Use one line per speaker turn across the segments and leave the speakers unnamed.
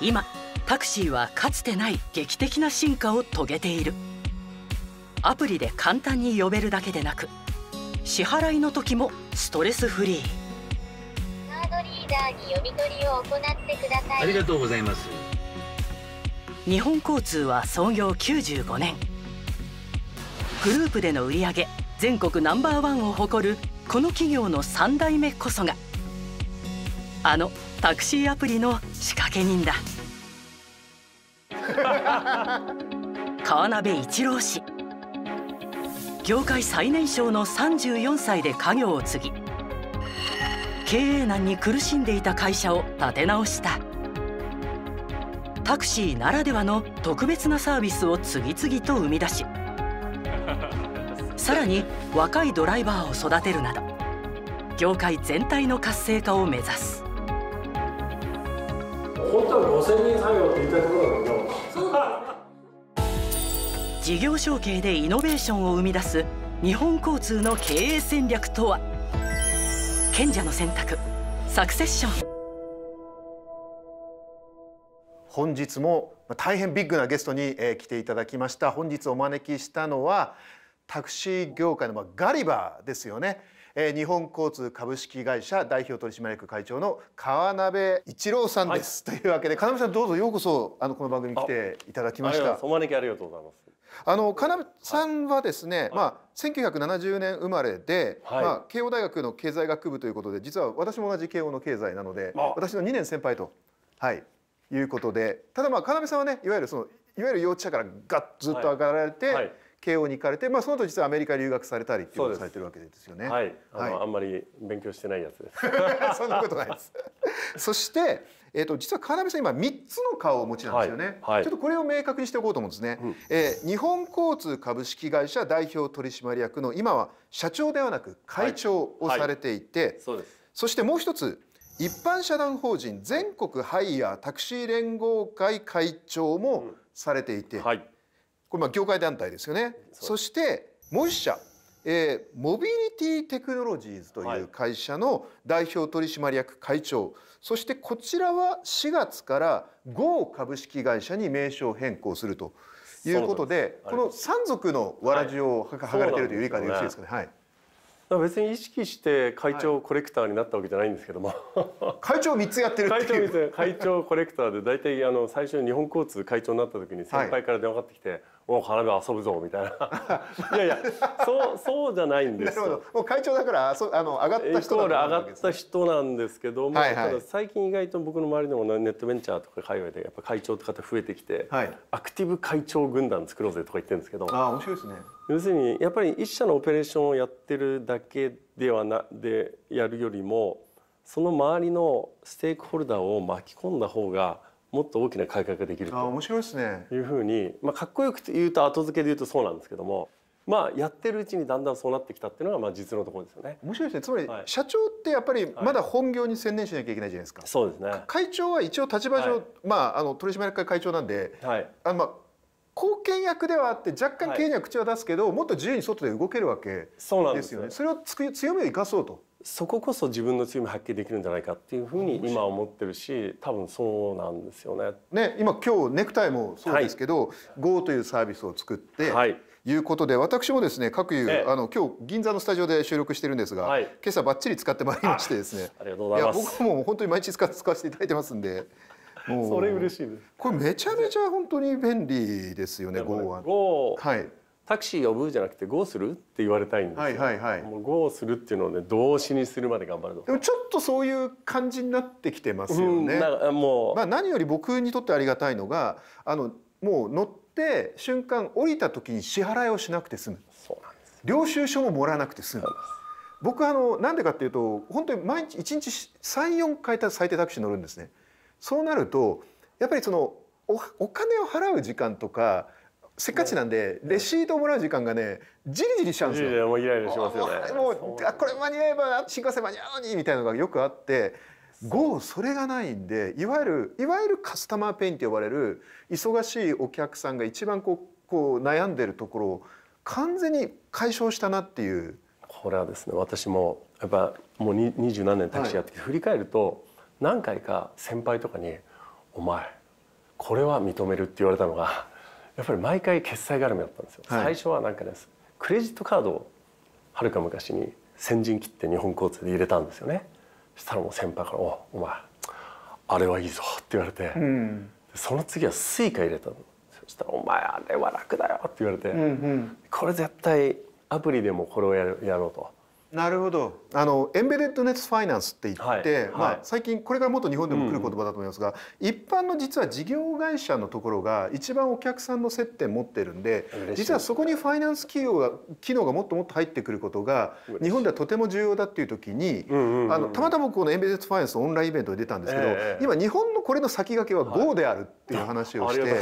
今タクシーはかつてない劇的な進化を遂げているアプリで簡単に呼べるだけでなく支払いの時もストレスフリーカードリーダーに読み取りを行ってくださいありがとうございます日本交通は創業95年グループでの売り上げ全国ナンバーワンを誇るこの企業の3代目こそがあのタクシーアプリの仕掛け人だ川鍋一郎氏業界最年少の34歳で家業を継ぎ経営難に苦しんでいた会社を立て直したタクシーならではの特別なサービスを次々と生み出しさらに若いドライバーを育てるなど業界全体の活性化を目指す
本当は5000人採用って言いたいところだけ
ど事業承継でイノベーションを生み出す日本交通の経営戦略とは賢者の選択サクセッション
本日も大変ビッグなゲストに来ていただきました本日お招きしたのはタクシー業界のガリバーですよねえー、日本交通株式会社代表取締役会長の川鍋一郎さんです、はい、というわけで川鍋さんどうぞようこそあのこの番組に来ていただきましたお
招きありがとうございます
あの金さんはですね、はい、まあ1970年生まれで、はい、まあ慶応大学の経済学部ということで、実は私も同じ慶応の経済なので、私の2年先輩とはいいうことで、ただまあ金さんはね、いわゆるそのいわゆる幼稚舎からがっずっと上がられて、はいはい、慶応に行かれて、まあ、その後実はアメリカ留学されたりっていうのをされてるわけですよね。はい、はい、あんまり勉強してないやつです。そんなことないです。そして、えっ、ー、と、実は川辺さん、今三つの顔をお持ちなんですよね、はいはい、ちょっとこれを明確にしておこうと思うんですね。うん、えー、日本交通株式会社代表取締役の今は社長ではなく会長をされていて。そうです。そしてもう一つ。一般社団法人全国ハイヤータクシー連合会会長もされていて、うん、はい、これまあ業界団体ですよねそしてもう一社、えー、モビリティテクノロジーズという会社の代表取締役会長、はい、そしてこちらは4月から豪株式会社に名称変更するということでこの3族のわらじをはがれているという理解でよろしいですかね。
はい別に意識して会長コレクターになったわけじゃないんですけども、はい、会長3つやってるっていう会長コレクターで大体あの最初に日本交通会長になった時に先輩から電話かかってきて「う花火遊ぶぞみたいな いやいやそうそうじゃないんですよもう会長だからそあの上がった人、ね、上がった人なんですけども、はいはい、最近意外と僕の周りでもネットベンチャーとか海外でやっぱ会長って方増えてきて、はい、アクティブ会長軍団作ろうぜとか言ってるんですけどあ面白いですね要するにやっぱり一社のオペレーションをやってるだけではなでやるよりもその周りのステークホルダーを巻き込んだ方がもっと大きな改革ができると面白いですねいうふうに、まあ、かっこよく言うと後付けで言うとそうなんですけども、まあ、やってるうちにだんだんそうなってきたっていうのがまあ実のところですよね。面白いですねつまり、社長ってやっぱりまだ本業に専念しなきゃいけないじゃないですか。そうですね
会長は一応立場上、まあ、あの取締役会会長なんで、はい、あのまあ後献役ではあって若干経営に
は口は出すけど、もっと自由に外で動けるわけですよね。それを強みを生かそうとそここそ自分の強み発揮できるんじゃないかっていうふうに今思ってるし多分そうなんですよね。ね今今日ネクタイもそうですけど、はい、GO というサ
ービスを作って、はい、いうことで私もですね各有、ええ、あの今日銀座のスタジオで収録してるんですが、はい、今朝ばっちり使ってまいりましてですねありがとうございます僕も本当に毎日使使わせていただいて
ますんで。もうそれ嬉しいですこれめちゃめちゃ本当に便利ですよね GO は。GO はいタクシー呼ぶじゃなくてゴーするって言われたいんですはいはいはい。もう GO するっていうのをね動詞にするまで頑張るでもちょっとそういう感じになってきてますようん、ね。な
もう、まあ何より僕にとってありがたいのが、あのもう乗って瞬間降りた時に支払いをしなくて済む。そうなんです。領収書ももらわなくて済む。僕あのなんでかっていうと本当に毎日1日34回た最低タクシー乗るんですねそうなるとやっぱりそのおお金を払う時間とかせっかちなんで、レシートをもらう時間がねじりじりしちゃうんですよ。もうイライラしますよね。もうこれ間に合えば新幹線間に合うにみたいなのがよくあって。GO それがないんでいわゆるいわゆるカスタマーペインって呼ばれる忙しいお客さんが一番こう
こう悩んでるところを完全に解消したなっていうこれはですね私もやっぱもう二十何年タクシーやってきて、はい、振り返ると何回か先輩とかに「お前これは認める」って言われたのがやっぱり毎回決済絡みだったんですよ、はい、最初はなんかねクレジットカードをはるか昔に先陣切って日本交通で入れたんですよねしたらもう先輩から「おお前あれはいいぞ」って言われて、うん、その次はスイカ入れたのそしたら「お前あれは楽だよ」って言われて、うんうん、これ絶対アプリでもこれをやろうと
なるほどあのエンベレッドネスファイナンスって言って、はいまあ、最近これからもっと日本でも来る言葉だと思いますが、うん、一般の実は事業会社のところが一番お客さんの接点持ってるんで実はそこにファイナンス企業が機能がもっともっと入ってくることが日本ではとても重要だっていう時に、あのたまたまこのエンベレッドファイナンスオンラインイベントで出たんですけど、えー、今日本のこれの先駆けは GO であるっていう話をして。はい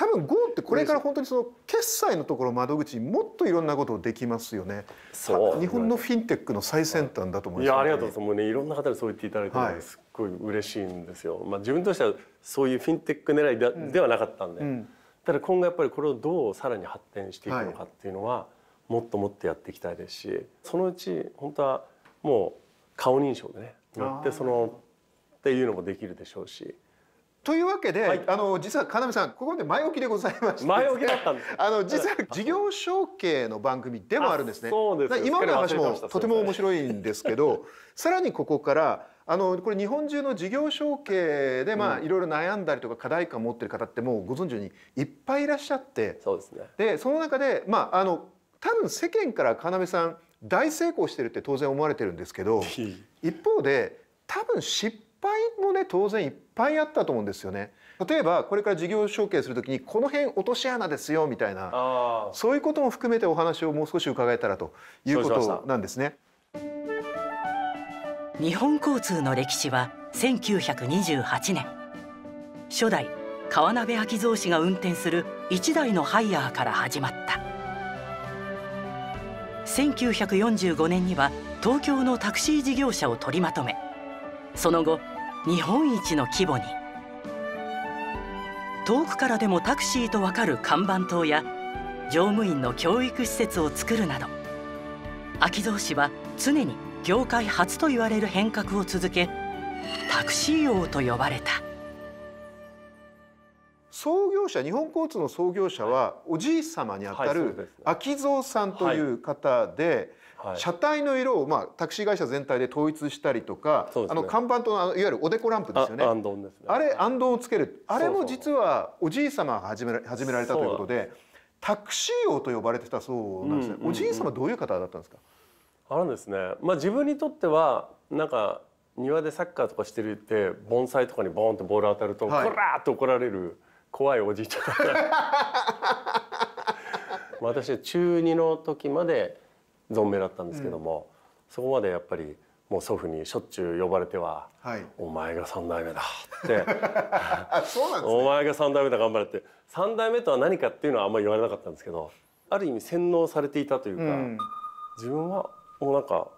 多分 Go ってこれから本当にその決済のところ窓口にもっといろんなことできますよね。そう日本のフィンテックの最先端だと思います、ね、いやありがと
うございます。もうねいろんな方にそう言っていただいて、はすっごい嬉しいんですよ。まあ自分としてはそういうフィンテック狙いでうん、ではなかったんで、うん、ただ今後やっぱりこれをどうさらに発展していくのかっていうのは、はい、もっともっとやっていきたいですし、そのうち本当はもう顔認証でねやってそのっていうのもできるでしょうし。と
いうわけで、はい、あの実は金見さんここで前置きでございまして前置きだったんです あの実は事業承継の番組でもあるんですねそうです今までの話もとても面白いんですけど さらにここからあのこれ日本中の事業承継でまあいろいろ悩んだりとか課題感持ってる方ってもうご存知にいっぱいいらっしゃってそうですねでその中でまああの多分世間から要さん大成功してるって当然思われてるんですけど 一方で多分失敗敗もね当然いっぱいあったと思うんですよね。例えばこれから事業承継するときにこの辺落とし穴ですよみたいなそういうことも含めてお話をもう少し伺えたらということなんですね。
日本交通の歴史は1928年初代川鍋昭蔵氏が運転する1台のハイヤーから始まった1945年には東京のタクシー事業者を取りまとめその後日本一の規模に遠くからでもタクシーと分かる看板塔や乗務員の教育施設を作るなど秋蔵氏は常に業界初と言われる変革を続けタクシー王と呼ばれた
創業者日本交通の創業者はおじい様にあたる秋蔵さんという方で、車体の色を、まあ、タクシー会社全体で統一したりとか、ね、あの看板とのいわゆるおでこランプですよねあ、ね、あれアンドンをつけるあれも実はおじい様が始め始められたということでタクシー王と呼ばれてたそうなんですね、うんうんうん、おじい様どういう方だったんですか
あるんですね、まあ、自分にとってはなんか庭でサッカーとかしてるって盆栽とかにボンとボール当たると、はい、こらーって怒られる怖いおじいちゃん 私は中2の時まで存命だったんですけども、うん、そこまでやっぱりもう祖父にしょっちゅう呼ばれては「はい、お前が三代目だ」って そうなんです、ね、お前が三代目だ頑張れ」って三代目とは何かっていうのはあんまり言われなかったんですけどある意味洗脳されていたというか、うん、自分はもうなんか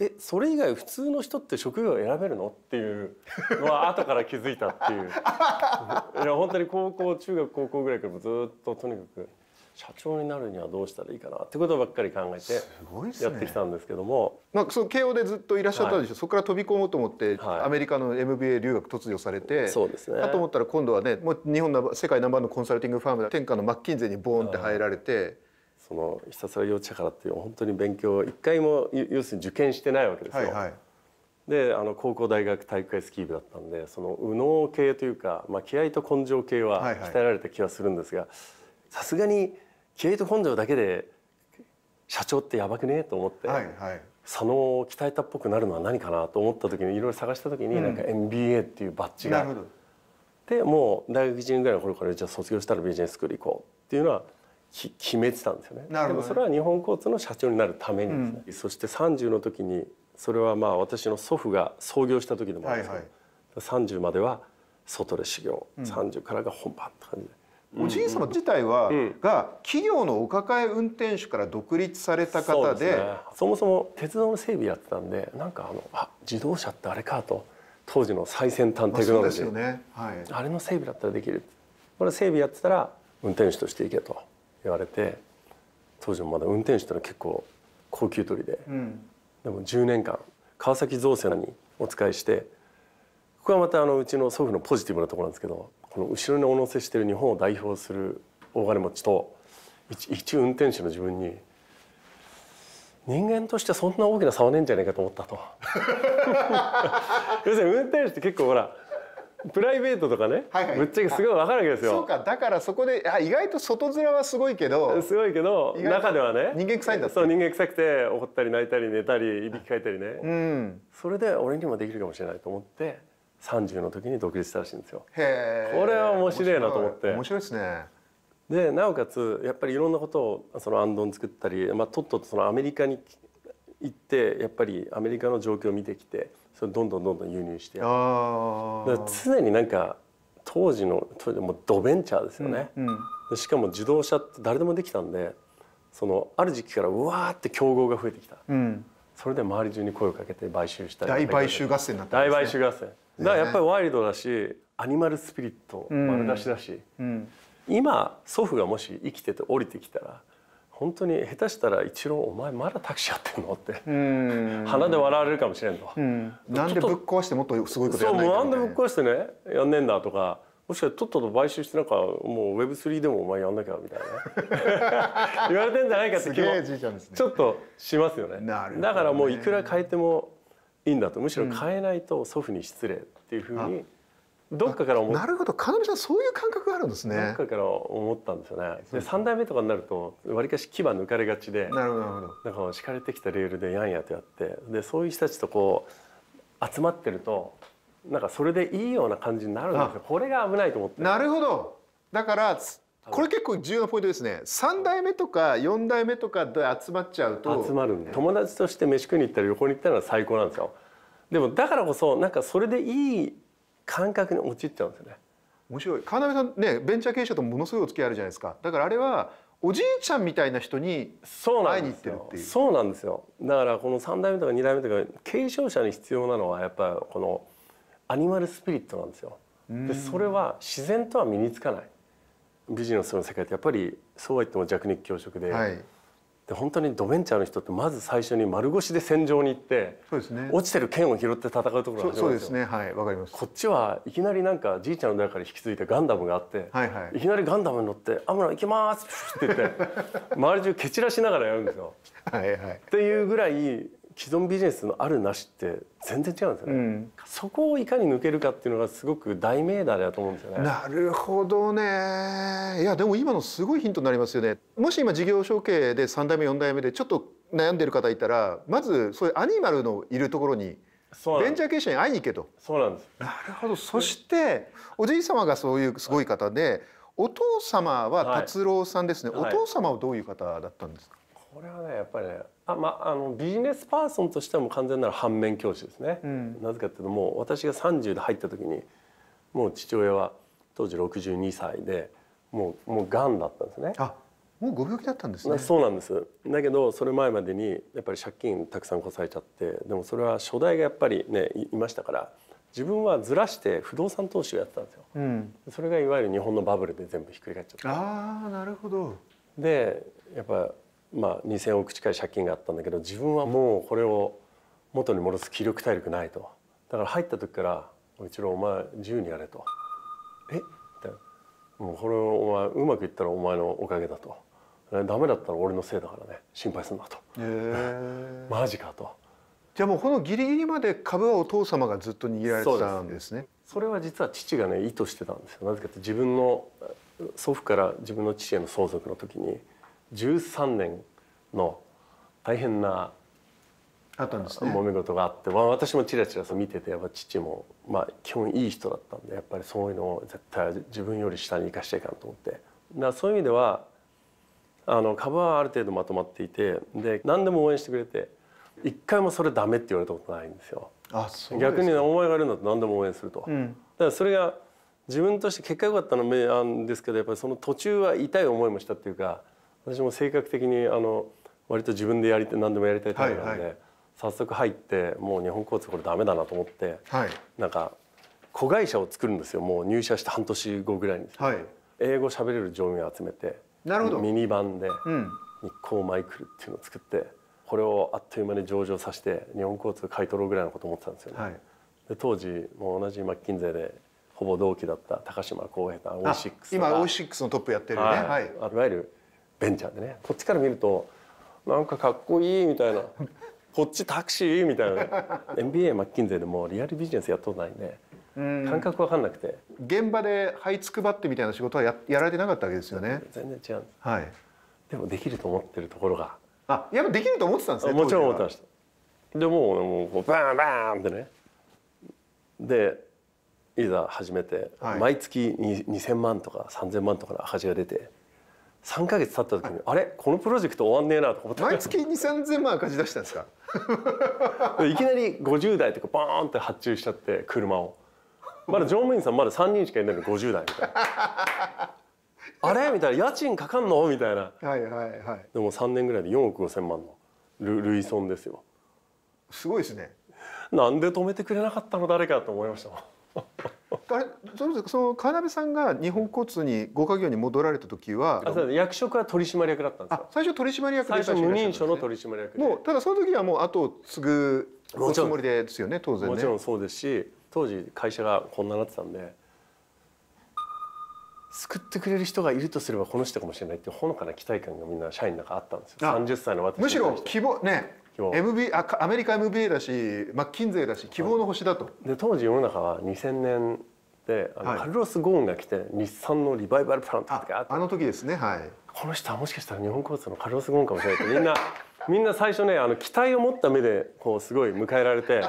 えそれ以外普通の人って職業を選べるのっていうのは後から気づいたっていう いや本当に高校中学高校ぐらいからずっととにかく社長になるにはどうしたらいいかなってことばっかり考えてやってきたんですけども、
ね、まあ、その慶応でずっといらっしゃったでしょ、はい、そこから飛び込もうと思って、はい、アメリカの MBA 留学突如されてそうですねかと思ったら今度はねもう日本の世界ナンバーのコンサルティングファーム天下のマ
ッキンゼにボーンって入られて。はいそのひたすら幼稚からっていう本当に勉強一回も要するに受験してないわけですよ。はいはい、であの高校大学体育会スキー部だったんでその右脳系というか、まあ、気合と根性系は鍛えられた気はするんですが、はいはいさすがにキエイト根性だけで社長ってやばくねと思って、はいはい、佐野鍛えたっぽくなるのは何かなと思った時にいろいろ探した時に、うん、なんか MBA っていうバッジが。でもう大学1年ぐらいの頃からじゃあ卒業したらビジネススクール行こうっていうのはき決めてたんですよね、なね、でもそれは日本交通の社長になるためにですね、うん、そして30の時にそれはまあ私の祖父が創業した時でもあるんですけど、はいはい、30までは外で修行、うん、30からが本番って感じでおじい様自体は、うん、が企業のお抱え運転手から独立された方で、ね、そもそも鉄道の整備やってたんでなんかあのあ自動車ってあれかと当時の最先端テクノロジー、ねはい、あれの整備だったらできるこれ整備やってたら運転手として行けと言われて当時もまだ運転手ってのは結構高級取りで、うん、でも10年間川崎造船にお使いしてここはまたあのうちの祖父のポジティブなところなんですけどこの後ろにお乗せしている日本を代表する大金持ちと一運転手の自分に人間としてそんな大きな差はねえんじゃないかと思ったと。要するに運転手って結構ほらプライベートとかね、はいはい、ぶっちゃけすごい分かるわけですよそうかだからそこであ意外と外面はすごいけどすごいけど中ではね人間臭いんだそう人間臭くて怒ったり泣いたり寝たりいびきかいたりね、うん、それで俺にもできるかもしれないと思って30の時に独立したらしいんですよ。これは面白いなと思って面白いですねでなおかつやっぱりいろんなことをそのアンドン作ったり、まあ、とっととそのアメリカに行ってやっぱりアメリカの状況を見てきてそれどんどんどんどん輸入して常になんか当時の当時もドベンチャーですよね、うんうん、しかも自動車って誰でもできたんでそのある時期からうわーって競合が増えてきた、うん、それで周り中に声をかけて買収したり大買収合戦になったんです、ね、大買収合戦だからやっぱりワイルドだしアニマルスピリット丸出しだし、うん、今祖父がもし生きてて降りてきたら本当に下手したら「一郎お前まだタクシーやってんの?」って鼻で笑われるかもしれんと。うん、なんでぶっ壊してもっとすごいことやんないそうなんでぶっ壊してねやんねえんだとか。もしかしてとっとと買収してなんかもう Web3 でもお前やんなきゃみたい
な 言われてんじゃないかって気も
ちょっとしますよねだからもういくら変えてもいいんだとむしろ変えないと祖父に失礼っていうふうにどっかから思なる
ほど要さんそういう感覚があるんですねどっ
かから思ったんですよねで3代目とかになるとわりかし牙抜かれがちでなるほどなんか敷かれてきたレールでやんやとやってでそういう人たちとこう集まってるとなんかそれでいいような感じになるんですよこれが危ないと思ってなるほどだからこれ結構重要なポイントですね3代目とか4代目とかで集まっちゃうと集まるんで友達として飯食いに行ったり旅行に行ったら最高なんですよでもだからこそなんかそれでいい感覚に陥っちゃうんですよね面白い川辺さんねベンチャー経営者とものすごいお付き合いあるじゃないですかだからあれはおじいちゃんみたいな人に会いに行ってるっていうそうなんですよだからこの3代目とか2代目とか継承者に必要なのはやっぱこのアニマルスピリットなんですよでそれは自然とは身につかないビジネスの世界ってやっぱりそうは言っても弱肉強食ではい、で本当にドベンチャーの人ってまず最初に丸腰で戦場に行ってそうです、ね、落ちてる剣を拾って戦うところが始まるんですよそうですねはいわかりますこっちはいきなりなんかじいちゃんの中で引き継いでガンダムがあって、はいはい、いきなりガンダムに乗って「アムロ行きます!」って言って 周り中蹴散らしながらやるんですよ。はいはい、っていうぐらい既存ビジネスのあるなしって全然違うんですよね、うん、そこをいかに抜けるかっていうのがすごく大命題だと思うんですよね
なるほどねいやでも今のすごいヒントになりますよねもし今事業承継で3代目4代目でちょっと悩んでる方いたらまずそういうアニマルのいるところにベンチャー経営者に会いに行けとそうなんですなるほどそしておじい様がそういうすごい方で、はい、お父様は達郎さんですね、はい、お父様はどういう方だったんですか、
これはねやっぱりねあ、まあ、あのビジネスパーソンとしてはもう完全なら反面教師ですね、うん、なぜかっていうともう私が30で入った時にもう父親は当時62歳でもうもうがんだったんですねあ
もうご病気だったんですね
そうなんですだけどそれ前までにやっぱり借金たくさんこさえちゃってでもそれは初代がやっぱりねいましたから自分はずらして不動産投資をやってたんですよ、うん、それがいわゆる日本のバブルで全部ひっくり返っちゃったあなるほどでやっぱまあ、2,000億近い借金があったんだけど自分はもうこれを元に戻す気力体力ないとだから入った時から「一郎お前自由にやれ」と「えっ?」みたいな「もうこれお前うまくいったらお前のおかげだ」と「ダメだったら俺のせいだからね心配すんな」と「マ
ジか」と。じゃあもうこのギリギリまで株はお父様がずっと握られてたんで
すね。それは実は父がね意図してたんですよ。なぜかと自分の祖父から自分の父への相続の時に13年の大変なあったんですね揉め事があって、まあ、私もちらちら見ててやっぱ父も、まあ、基本いい人だったんでやっぱりそういうのを絶対自分より下に生かしていかんと思ってだそういう意味ではあの株はある程度まとまっていてで何でも応援してくれて一回もそれダメって言われたことないんですよ。あそう逆に思いがあるんだと何でも応援すると。うん、だからそれが自分として結果良かったのあんですけどやっぱりその途中は痛い思いもしたっていうか私も性格的にあの割と自分でやり何でもやりたいタイプなんで、はいはい、早速入ってもう日本交通これダメだなと思って、はい、なんか子会社を作るんですよもう入社して半年後ぐらいに、はい、英語喋れる乗務員を集めてなるほどミニバンで日光マイクルっていうのを作って、うん、これをあっという間に上場させて日本交通買い取ろうぐらいのこと思ってたんですよね。はい、で当時もう同じマッキンゼでほぼ同期だった高島浩平さんオイシックス今オイシックスのトップやってるね、はい、はい、いわゆるベンチャーでねこっちから見るとなんかかっこいいみたいなこっちタクシーみたいな、n b a マッキンゼでもリアルビジネスやっとんないんで感覚分かんなくて現場で這いつくばってみたいな仕事はややられてなかったわけですよね全然違うんです、はい、でもできると思ってるところが
あやっぱできると思ってたんですねもちろん思ってまし
たでもうもうこうバーンバーンってねでいざ始めて、はい、毎月2000万とか3000万とかの赤字が出て3か月経った時に、はい、あれこのプロジェクト終わんねえなと思って毎月2 3 0万赤字出したんですか いきなり50代とかバーンって発注しちゃって車をまだ乗務員さんまだ3人しかいないのに50代みたいな あれみたいな家賃かかんのみたいなはいはいはいでも3年ぐらいで4億5千万の累損ですよすごいですねなんで止めてくれなかったの誰かと思いました
あれそれその川辺さんが日本交通にご家業に戻られた時は
役職は取締役だったんですか最初取締役で最初無の取締役
もうただその時はもう後
を継ぐおつもりですよね当然ねもちろんそうですし当時会社がこんななってたんで救ってくれる人がいるとすればこの人かもしれないってほのかな期待感がみんな社員の中あったんですよ30歳の私むしろ希望ね MB あアメリカ MBA だしマッキンゼーだし希望の星だと、はい、で当時世の中は2000年ってあの、はい、カルロス・ゴーンが来て日産のリバイバルプラントとかあの時ですねはいこの人はもしかしたら日本交通のカルロス・ゴーンかもしれないってみんな みんな最初ねあの期待を持った目でこうすごい迎えられて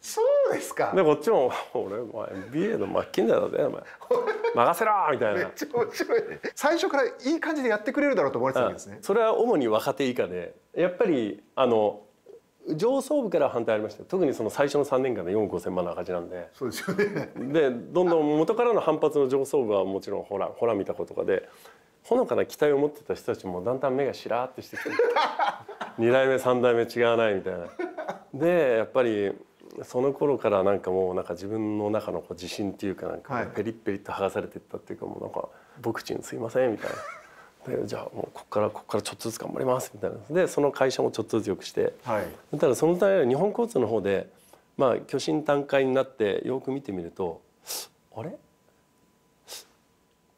そうですかでこ
っちも「俺お前 BA のマっキだよねお前 任せろ!」みたいなめっ
ちゃ面白い、
最初からいい感じでやってくれるだろうと思われてたんですねそれは主に若手以下でやっぱりあの上層部から反対ありました特にその最初の3年間で4億5千万の赤字なんでそうですよねでどんどん元からの反発の上層部はもちろんほらほら見たことかでほのかな期待を持ってた人たちもだんだん目がしらーってしてきて2 代目3代目違わないみたいな。でやっぱりその頃からなんかもうなんか自分の中のこう自信っていうかなんかペリッペリッと剥がされていったっていうかもうなんか「僕ちんすいません」みたいな。でじゃあもうここからここからちょっとずつ頑張りますみたいなでその会社もちょっとずつよくして、はい、ただそのため日本交通の方でまあ巨神単会になってよく見てみるとあれ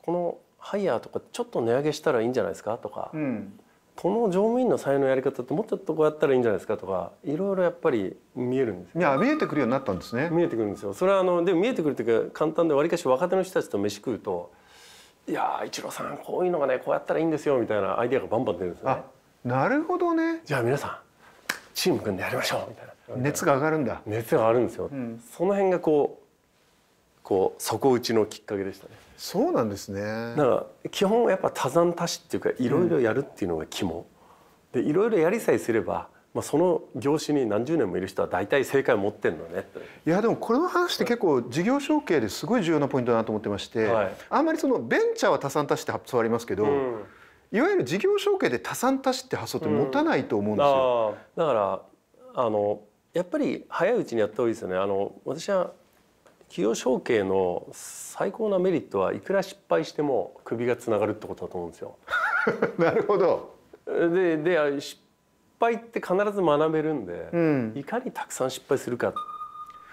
このハイヤーとかちょっと値上げしたらいいんじゃないですかとか、うん、この乗務員の才能やり方ってもうちょっとこうやったらいいんじゃないですかとかいろいろやっぱり見えるんですいや見えてくるようになったんですね見えてくるんですよそれはあのでも見えてくるというか簡単でわりかし若手の人たちと飯食うといや一郎さんこういうのがねこうやったらいいんですよみたいなアイディアがバンバン出るんですねなるほどねじゃあ皆さんチーム組んでやりましょうみたいな熱が上がるんだ熱が上がるんですよ、うん、その辺がこうこう底打ちのきっかけでしたねそうなんですねだから基本やっぱ多山多種っていうかいろいろやるっていうのが肝、うん、でいろいろやりさえすればまあ、その業種に何十年もいる人は大体正解を持ってるのねいやでもこの話って結構事業承継で
すごい重要なポイントだなと思ってまして、はい、あんまりそのベンチャーは多産多しって発想ありますけど、うん、
いわゆる事業承継で多産多しって発想って持たないと思うんですよ。うん、だからあのやっぱり早いうちにやった方がいいですよね。あの私は企業承継の最高なメリットはいくら失敗しても首がつながるってことだと思うんですよ。なるほど。でで失敗って必ず学べるんで、うん、いかにたくさん失敗するか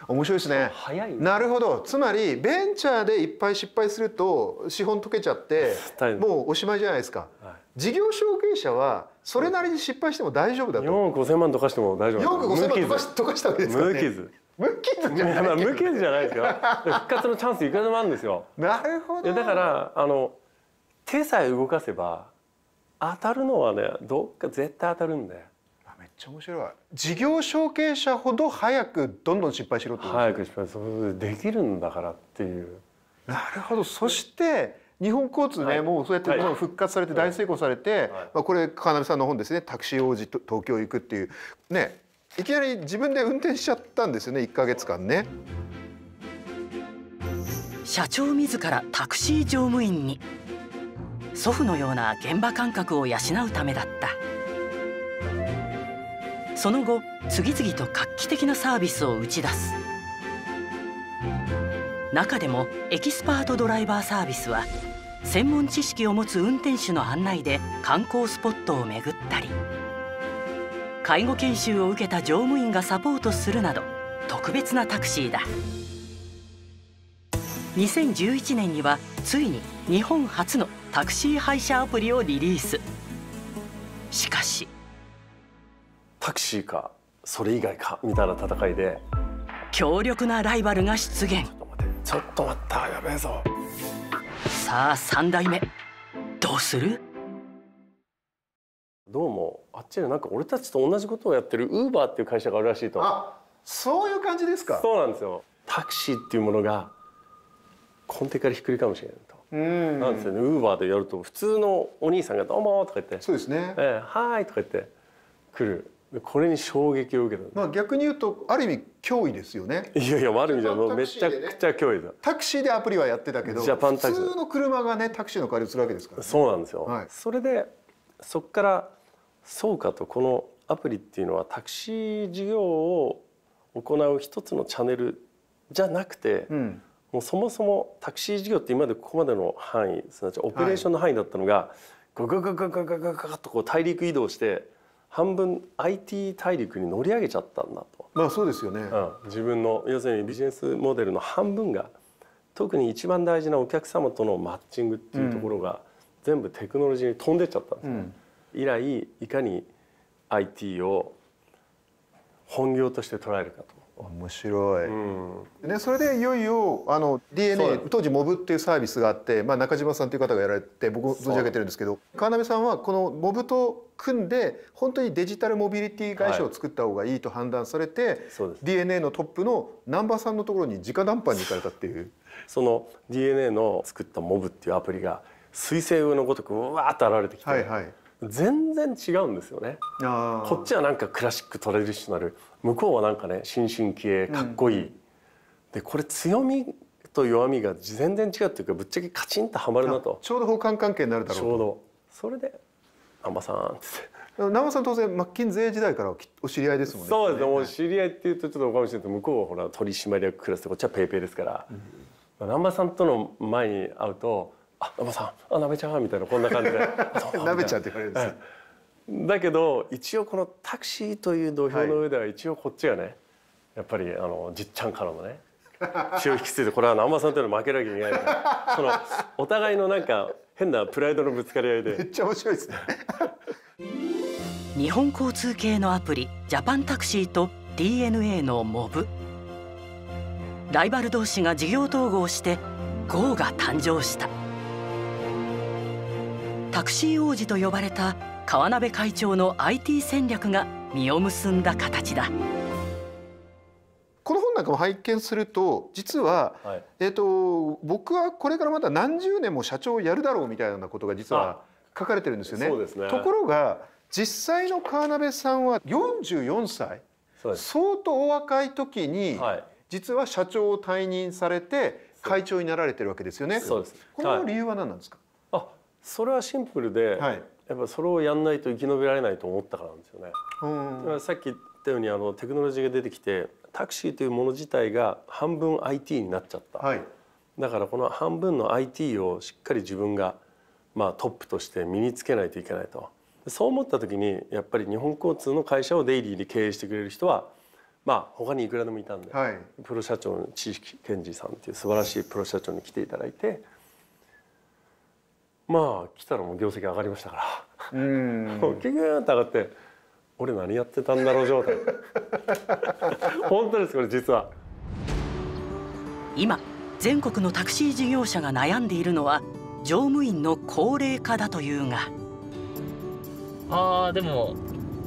面白いですね早いなるほどつまり
ベンチャーでいっぱい失敗すると資本溶けちゃってもうおしまいじゃないですか、は
い、事業承継者はそれなりに失敗しても大丈夫だと4億5千万溶かしても大丈夫4億5千万溶かしたわけですかね無傷無傷じゃない無傷じゃないですよ復活のチャンスいくらでもあるんですよなるほどだからあの手さえ動かせば当たるのはねどっか絶対当たるんだよちゃ面白い事業
承継者ほど早くどんどん失敗しろってことです、ね、早くできるんだからっていうなるほどそして日本交通ね、はい、もうそうやって復活されて大成功されて、はいはい、まあ、これ川波さんの本ですね「タクシー王子と東京行く」っていうねいきなり自分で運転しちゃったんですよね1か月間ね。
社長自らタクシー乗務員に祖父のような現場感覚を養うためだった。その後次々と画期的なサービスを打ち出す中でもエキスパートドライバーサービスは専門知識を持つ運転手の案内で観光スポットを巡ったり介護研修を受けた乗務員がサポートするなど特別なタクシーだ2011年にはついに日本初のタクシー配車アプリをリリースしかしタクシーかそ
れ以外かみたいな戦いで
強力なライバルが出現ちょっと待ってちょっっと待たやべえぞさあ3代目どうする
どうもあっちでなんか俺たちと同じことをやってるウーバーっていう会社があるらしいとあ
そういう感じですかそうなんです
よタクシーっていうものが根底からひっくりかもしれないとうんなんですよねウーバーでやると普通のお兄さんが「どうも」とか言って「そうですね、えー、はい」とか言って来るこれに衝撃を受けた、まあ、逆に言うとある意味脅威ですよねいやいやある意味じゃもうめちゃくちゃ脅威だ、タク
シーでアプリはやってたけど普通
の車がねタクシーの代わりにるわけですから、ね、そうなんですよ、はい、それでそこからそうかとこのアプリっていうのはタクシー事業を行う一つのチャンネルじゃなくて、うん、もうそもそもタクシー事業って今までここまでの範囲すなわちオペレーションの範囲だったのが、はい、ガグググググググとこう大陸移動して半分 IT 大陸に乗り上げちゃったんだと。まあそうですよね、うん、自分の要するにビジネスモデルの半分が特に一番大事なお客様とのマッチングっていうところが、うん、全部テクノロジーに飛んでっちゃったんですね、うん、以来いかに IT を本業として捉えるかと面白い、うん、
ね、それでいよいよあの DNA 当時モブっていうサービスがあって、まあ、中島さんという方がやられて僕存じ上げてるんですけど川鍋さんはこのモブと組んで本当にデジタルモビリティ会社を作った方がいいと判
断されて、はい、DNA のトップの難波さんのところに直談判に行かれたっていう。その DNA の作ったモブっていうアプリが彗星のごとくわーっと現れてきて、はいはい、全然違うんですよねこっちはなんかクラシックトラディショナル向こうはなんかね新進気鋭かっこいい、うん、でこれ強みと弱みが全然違うっていうかぶっちゃけカチンとはまるなとちょうど補完関係になるだろうちょうどそれで「南波さん」って南さん当然マッキンゼー時代からお知り合いですもんねそうですね、もう知り合いっていうとちょっとおかもしれないけど向こうはほら取締役クラスでこっちはペイペイですから、うん、南波さんとの前に会うと「あっ馬さんあ鍋ちゃん」みたいなこんな感じで「鍋ちゃん」って言われるんですよ。だけど一応このタクシーという土俵の上では一応こっちがね、やっぱりあのじっちゃんからもね血を引き継いでこれは南波さんというのは負けなきゃいけないそのお互いのなんか変なプライドのぶつかり合いでめ
っちゃ面白いですね 日本交通系のアプリジャパンタクシーと DNA のモブライバル同士が事業統合して GO が誕生したタクシー王子と呼ばれた川辺会長の IT 戦略が実を結んだ形だ
この本なんかも拝見すると実は、はい、えーと、僕はこれからまだ何十年も社長をやるだろうみたいなことが実は書かれてるんですよね。ねところが実際の川辺さんは44歳相当お若い時に、はい、実は社長を退任されて会
長になられてるわけですよね。この理由は何なんですか、はいそれはシンプルで、はい、やっぱそれをやんないと生き延びられないと思ったからなんですよね。うん、さっき言ったようにあのテクノロジーが出てきてタクシーというもの自体が半分 IT になっちゃった、はい、だからこの半分の IT をしっかり自分が、まあ、トップとして身につけないといけないとそう思った時にやっぱり日本交通の会社をデイリーで経営してくれる人はまあ他にいくらでもいたんで、はい、プロ社長の知識賢治さんっていう素晴らしいプロ社長に来ていただいて。まあ来たらもう業績上がりましたからうんキュキンって上がって俺何やってたんだろう状態本当ですこれ実は
今全国のタクシー事業者が悩んでいるのは乗務員の高齢化だというがああでも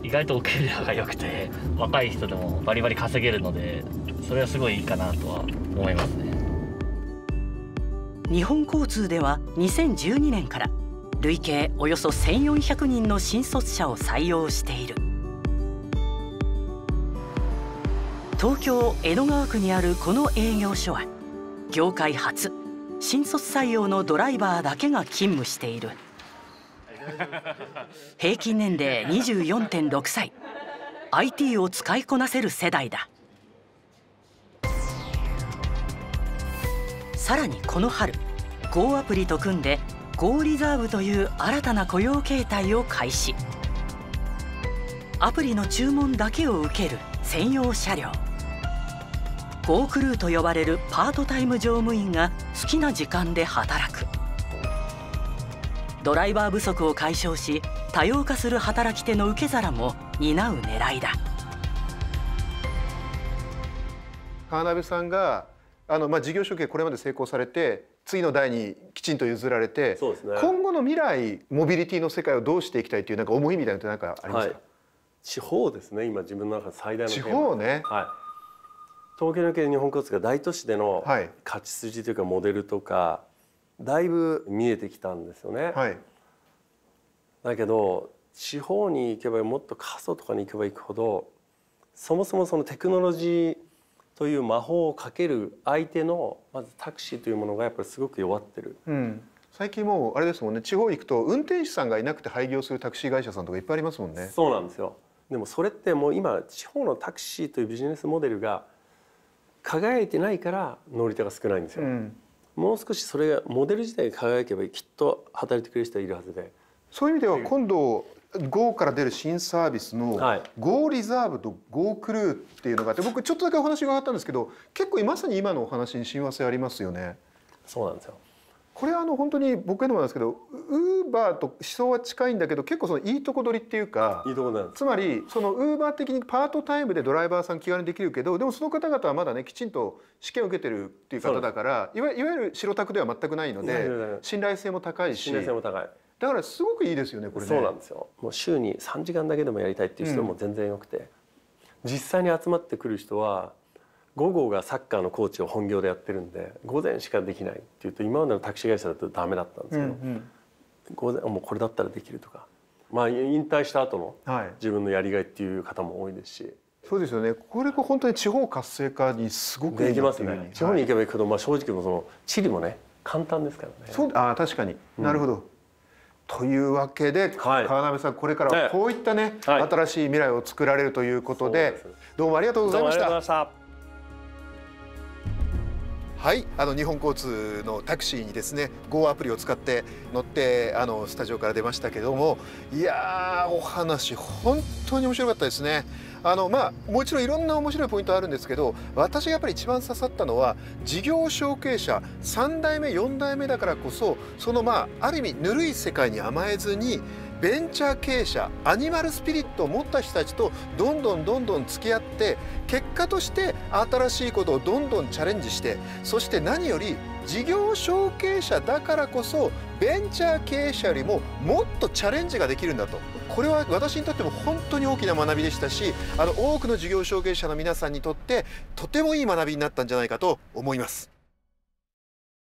意外とお給料が良くて若い人でもバリバリ稼げるのでそれはすごいいいかなとは思いますね日本交通では2012年から累計およそ1400人の新卒者を採用している東京江戸川区にあるこの営業所は業界初新卒採用のドライバーだけが勤務している平均年齢24.6歳 IT を使いこなせる世代ださらにこの春 Go アプリと組んで Go リザーブという新たな雇用形態を開始アプリの注文だけを受ける専用車両 Go クルーと呼ばれるパートタイム乗務員が好きな時間で働くドライバー不足を解消し多様化する働き手の受け皿も担う狙いだ
川辺さんがあのまあ事業承継これまで成功されて次の代にきちんと譲られて、そうですね、今後の未来モビリティの世界を
どうしていきたいというなんか思いみたいなのって何かありますか、はい、地方ですね今自分の中で最大の地方ね、はい、東京の系日本交通が大都市での勝ち筋というかモデルとか、だいぶ見えてきたんですよね、はい、だけど地方に行けばもっと過疎とかに行けば行くほどそもそもそのテクノロジーという魔法をかける相手のまずタクシーというものがやっぱりすごく弱ってる、うん、最近もうあれですもんね地方行くと運転手さんがいなくて廃業するタクシー会社さんとかいっぱいありますもんねそうなんですよでもそれってもう今地方のタクシーというビジネスモデルが輝いてないから乗り手が少ないんですよ、うん、もう少しそれがモデル自体が輝けばきっと働いてくれる人はいるはずでそういう意味では
今度 GO から出る新サービスの GO リザーブと GO クルーっていうのがあって僕ちょっとだけお話伺ったんですけど結構まさに今のお話に親和性ありますよね。そうなんですよこれはあの本当に僕のもなんですけどウーバーと思想は近いんだけど結構そのいいとこ取りっていうかつまりそのウーバー的にパートタイムでドライバーさん気軽にできるけどでもその方々はまだねきちんと試験を受けてるっていう方だからいわゆる白タクでは全くないので信頼性も高いし。信頼性も高いだからすごくいいですよねこれねそうなんです
よもう週に3時間だけでもやりたいっていう人も全然よくて、うん、実際に集まってくる人は午後がサッカーのコーチを本業でやってるんで午前しかできないっていうと今までのタクシー会社だとダメだったんですけど、うんうん、午前もうこれだったらできるとか、まあ、引退した後の自分のやりがいっていう方も多いですし、はい、そうですよね
これが本当に地方活性化にす
ごくできますね地方に行けば行くほど、まあ、正直もその地
理もね簡単ですからねそうあ確かに、なるほど、うんというわけで、はい、川辺さんこれからはこういったね、はい、新しい未来を作られるということで、どうもあり
がとうございました
はいあの日本交通のタクシーにですね GO アプリを使って乗ってあのスタジオから出ましたけどもいやお話本当に面白かったですね。あのまあもちろんいろんな面白いポイントあるんですけど私がやっぱり一番刺さったのは事業承継者3代目4代目だからこそそのまあある意味ぬるい世界に甘えずにベンチャー経営者アニマルスピリットを持った人たちとどんどんどんどん付き合って結果として新しいことをどんどんチャレンジしてそして何より事業承継者だからこそベンチャー経営者よりももっとチャレンジができるんだと。これは私にとっても本当に大きな学びでしたしあの多くの事業承継者の皆さんにとってとてもいい学びになったんじゃないかと思います。